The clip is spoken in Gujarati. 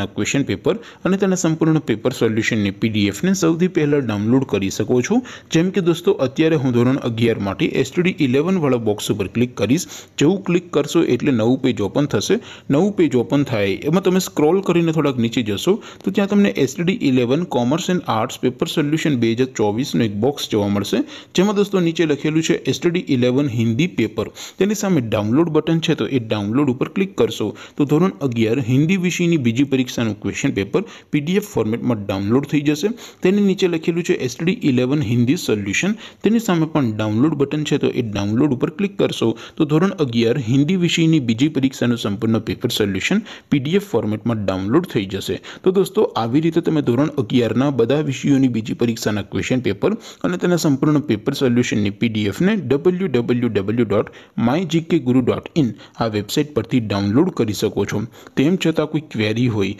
તેના ક્વેશ્ચન પેપર અને તેના સંપૂર્ણ પેપર સોલ્યુશનની પીડીએફને સૌથી પહેલાં ડાઉનલોડ કરી શકો છો જેમ કે દોસ્તો અત્યારે હું ધોરણ અગિયાર માટે એસટીડી ઇલેવનવાળા બોક્સ ઉપર ક્લિક કરીશ જેવું ક્લિક કરશો એટલે નવું પેજ ઓપન થશે નવું પેજ ઓપન થાય એમાં તમે સ્ક્રોલ કરીને થોડાક નીચે જશો તો ત્યાં તમને STD eleven commerce and arts paper solution બે હજાર ચોવીસનું એક બોક્સ જોવા મળશે જેમાં દોસ્તો નીચે લખેલું છે એસટીડી ઇલેવન હિન્દી પેપર તેની સામે ડાઉનલોડ બટન છે તો એ ડાઉનલોડ ઉપર ક્લિક કરશો તો ધોરણ અગિયાર હિન્દી વિષયની બીજી પરીક્ષા પરીક્ષાનું ક્વેશ્ચન પેપર પીડીએફ ફોર્મેટમાં ડાઉનલોડ થઈ જશે તેની નીચે લખેલું છે એસડી ઇલેવન હિન્દી સોલ્યુશન તેની સામે પણ ડાઉનલોડ બટન છે તો એ ડાઉનલોડ ઉપર ક્લિક કરશો તો ધોરણ અગિયાર હિન્દી વિષયની બીજી પરીક્ષાનું સંપૂર્ણ પેપર સોલ્યુશન પીડીએફ ફોર્મેટમાં ડાઉનલોડ થઈ જશે તો દોસ્તો આવી રીતે તમે ધોરણ અગિયારના બધા વિષયોની બીજી પરીક્ષાના ક્વેશ્ચન પેપર અને તેના સંપૂર્ણ પેપર સોલ્યુશનની પીડીએફને W W W dot my GK guru dot in આ વેબસાઇટ પરથી ડાઉનલોડ કરી શકો છો તેમ છતાં કોઈ ક્વેરી હોય